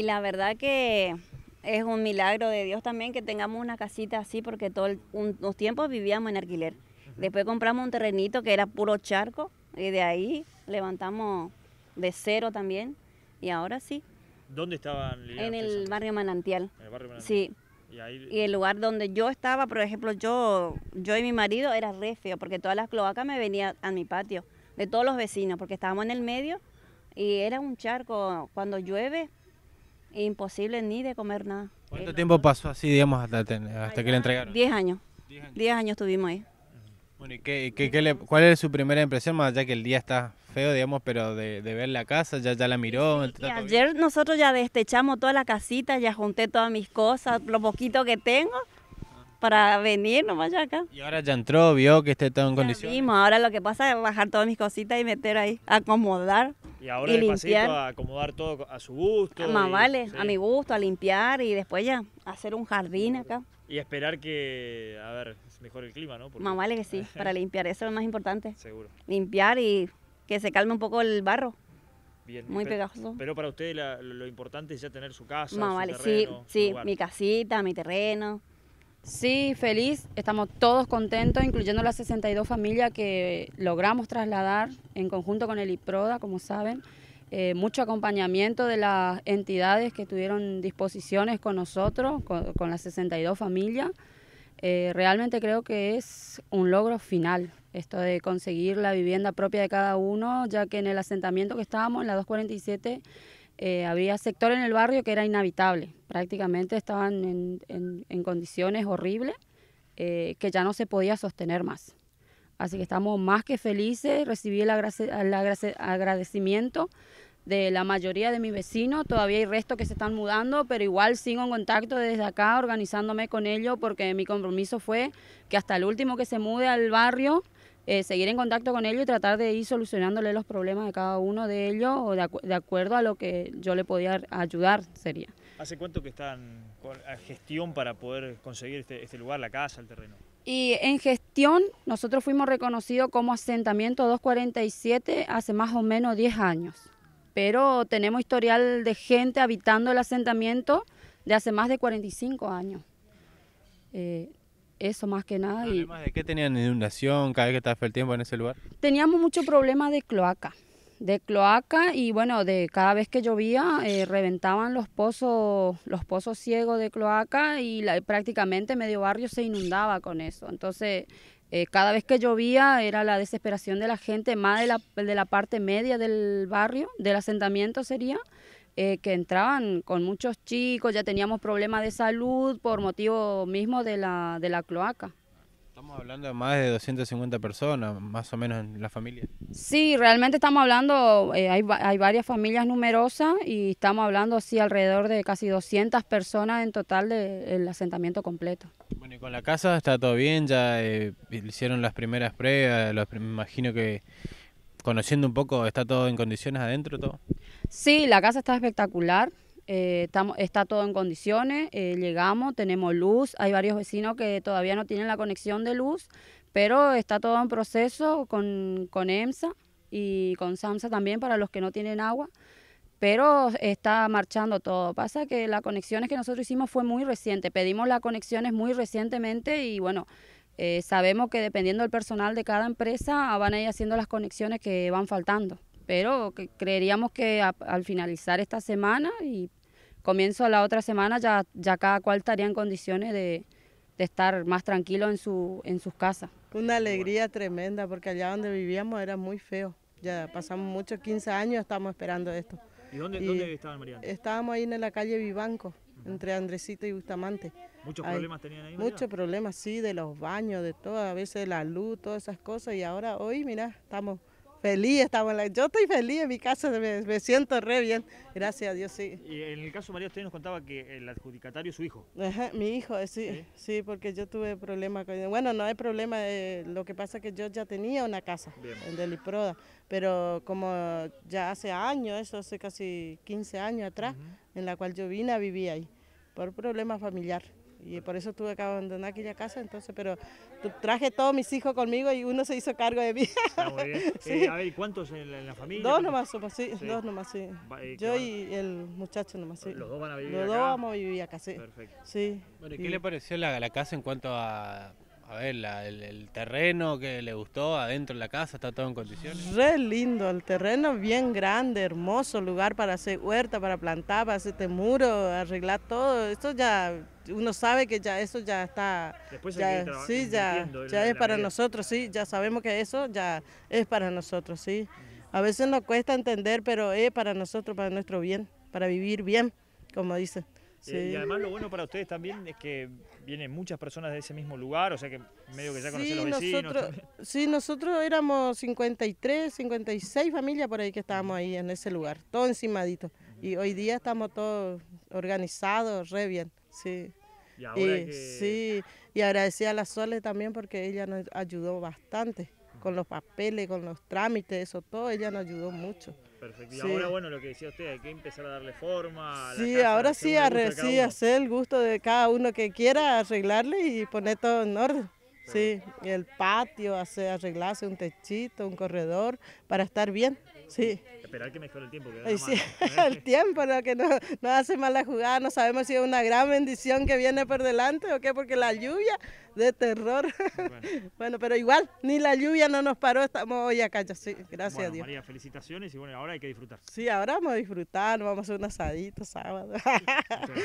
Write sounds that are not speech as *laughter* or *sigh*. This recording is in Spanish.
Y la verdad que es un milagro de Dios también que tengamos una casita así porque todos los tiempos vivíamos en alquiler. Después compramos un terrenito que era puro charco y de ahí levantamos de cero también y ahora sí. ¿Dónde estaban? En el barrio Manantial. el barrio Manantial. Sí. ¿Y, el lugar donde yo estaba, por ejemplo, yo, yo y mi marido era re feo porque todas las cloacas me venían a mi patio, de todos los vecinos, porque estábamos en el medio y era un charco. Cuando llueve, Imposible ni de comer nada. ¿Cuánto tiempo pasó así, digamos, hasta, que le entregaron? Diez años. Diez años, estuvimos ahí. Bueno, ¿y cuál es su primera impresión, más allá que el día está feo, digamos, pero de, ver la casa, ya, ya la miró? ayer nosotros ya destechamos toda la casita, ya junté todas mis cosas, lo poquito que tengo, para venir nomás ya acá. Y ahora ya entró, vio que esté todo en ya condiciones. Ahora lo que pasa es bajar todas mis cositas y meter ahí, acomodar. Y ahora y limpiar. a acomodar todo a su gusto. Ah, más vale, a mi gusto, a limpiar y después ya hacer un jardín acá. Y esperar que, a ver, mejore el clima, ¿no? Más vale que sí, *laughs* para limpiar, eso es lo más importante. Seguro. Limpiar y que se calme un poco el barro. Bien. Muy pegajoso. Pero para usted lo, importante es ya tener su casa. Más vale, sí, sí, mi casita, mi terreno. Sí, feliz, estamos todos contentos, incluyendo las 62 familias que logramos trasladar en conjunto con el IPRODA, como saben. Eh, mucho acompañamiento de las entidades que tuvieron disposiciones con nosotros, con, las 62 familias. Eh, realmente creo que es un logro final esto de conseguir la vivienda propia de cada uno, ya que en el asentamiento que estábamos, en la 247, eh, había sector en el barrio que era inhabitable, prácticamente estaban en, condiciones horribles eh, que ya no se podía sostener más. Así que estamos más que felices, recibí el, agradecimiento de la mayoría de mis vecinos, todavía hay restos que se están mudando, pero igual sigo en contacto desde acá organizándome con ellos porque mi compromiso fue que hasta el último que se mude al barrio eh, seguir en contacto con ellos y tratar de ir solucionándole los problemas de cada uno de ellos o de, acuerdo a lo que yo le podía ayudar sería. ¿Hace cuánto que están en gestión para poder conseguir este, este, lugar, la casa, el terreno? Y en gestión nosotros fuimos reconocidos como asentamiento 247 hace más o menos 10 años, pero tenemos historial de gente habitando el asentamiento de hace más de 45 años. Eh, eso más que nada. Y... ¿De qué tenían inundación cada vez que estaba el tiempo en ese lugar? Teníamos mucho problema de cloaca. De cloaca y bueno, de cada vez que llovía eh, reventaban los pozos, los pozos ciegos de cloaca y prácticamente medio barrio se inundaba con eso. Entonces, eh, cada vez que llovía era la desesperación de la gente, más de la, de la parte media del barrio, del asentamiento sería. Eh, que entraban con muchos chicos, ya teníamos problemas de salud por motivo mismo de la, de la cloaca. Estamos hablando de más de 250 personas, más o menos en la familia. Sí, realmente estamos hablando, eh, hay, hay, varias familias numerosas y estamos hablando así alrededor de casi 200 personas en total del asentamiento completo. Bueno, y con la casa está todo bien, ya eh, hicieron las primeras pruebas, me imagino que conociendo un poco, ¿está todo en condiciones adentro todo? Sí, la casa está espectacular. Eh, está todo en condiciones, eh, llegamos, tenemos luz, hay varios vecinos que todavía no tienen la conexión de luz, pero está todo en proceso con, con EMSA y con SAMSA también para los que no tienen agua, pero está marchando todo. Pasa que las conexiones que nosotros hicimos fue muy reciente, pedimos las conexiones muy recientemente y bueno, eh, sabemos que dependiendo del personal de cada empresa van a ir haciendo las conexiones que van faltando pero creeríamos que al finalizar esta semana y comienzo la otra semana ya, ya cada cual estaría en condiciones de, estar más tranquilo en, su, en sus casas. Una alegría tremenda porque allá donde vivíamos era muy feo. Ya pasamos muchos 15 años, estamos esperando esto. ¿Y dónde, estaban, Mariana? Estábamos ahí en la calle Vivanco, entre Andresito y Bustamante. ¿Muchos problemas tenían ahí? Muchos problemas, sí, de los baños, de todo, a veces la luz, todas esas cosas. Y ahora, hoy, mira, estamos Feliz en la, yo estoy feliz en mi casa, me, siento re bien, gracias a Dios, sí. Y en el caso de María, usted nos contaba que el adjudicatario es su hijo. mi hijo, eh, sí, sí, porque yo tuve problemas con... Bueno, no hay problema, eh, lo que pasa es que yo ya tenía una casa en Deliproda, pero como ya hace años, eso hace casi 15 años atrás, en la cual yo vine a vivir ahí, por problemas familiares. Y por eso tuve que abandonar aquella casa, entonces, pero traje todos mis hijos conmigo y uno se hizo cargo de mí. Ah, muy bien. *laughs* Eh, sí. a ver, ¿cuántos en la, familia? Dos nomás sí, dos nomás, sí. Eh, Yo y el muchacho nomás, sí. Los dos van a vivir Los acá. dos vamos a vivir acá, sí. Perfecto. Sí. Bueno, ¿y, qué le pareció la, la casa en cuanto a a ver, la, el, terreno que le gustó adentro de la casa, está todo en condiciones. Re lindo, el terreno bien grande, hermoso lugar para hacer huerta, para plantar, para hacer este muro, arreglar todo. Esto ya, uno sabe que ya eso ya está. Después ya, sí, ya, ya es para nosotros, sí, ya sabemos que eso ya es para nosotros, sí. A veces nos cuesta entender, pero es para nosotros, para nuestro bien, para vivir bien, como dicen. Eh, y además lo bueno para ustedes también es que vienen muchas personas de ese mismo lugar, o sea que medio que ya conocen sí, los vecinos. Nosotros, *laughs* sí, nosotros éramos 53, 56 familias por ahí que estábamos ahí en ese lugar, todo encimadito. Y hoy día estamos todos organizados, re bien, sí. Y ahora eh, Sí, y agradecer a la Sole también porque ella nos ayudó bastante con los papeles, con los trámites, eso todo, ella nos ayudó mucho. Perfecto. Y ahora, bueno, lo que decía usted, hay que empezar a darle forma. sí, ahora sí, a hacer el gusto de cada uno que quiera arreglarle y poner todo en orden. Sí, el patio, hacer, arreglarse un techito, un corredor, para estar bien. Sí esperar que mejore el tiempo. Que el *laughs* tiempo, lo que nos no hace mal la jugada, no sabemos si es una gran bendición que viene por delante o qué, porque la lluvia de terror. *laughs* Bueno, pero igual, ni la lluvia no nos paró, estamos hoy acá, sí, gracias a Dios. María, felicitaciones y bueno, ahora hay que disfrutar. Sí, ahora vamos a disfrutar, vamos a hacer un asadito sábado. *laughs*